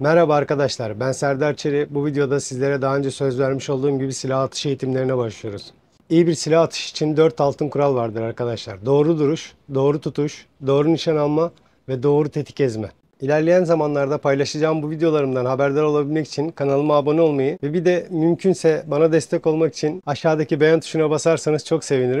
Merhaba arkadaşlar, ben Serdar Çeri. Bu videoda sizlere daha önce söz vermiş olduğum gibi silah atış eğitimlerine başlıyoruz. İyi bir silah atış için 4 altın kural vardır arkadaşlar. Doğru duruş, doğru tutuş, doğru nişan alma ve doğru tetik ezme. İlerleyen zamanlarda paylaşacağım bu videolarımdan haberdar olabilmek için kanalıma abone olmayı ve bir de mümkünse bana destek olmak için aşağıdaki beğen tuşuna basarsanız çok sevinirim.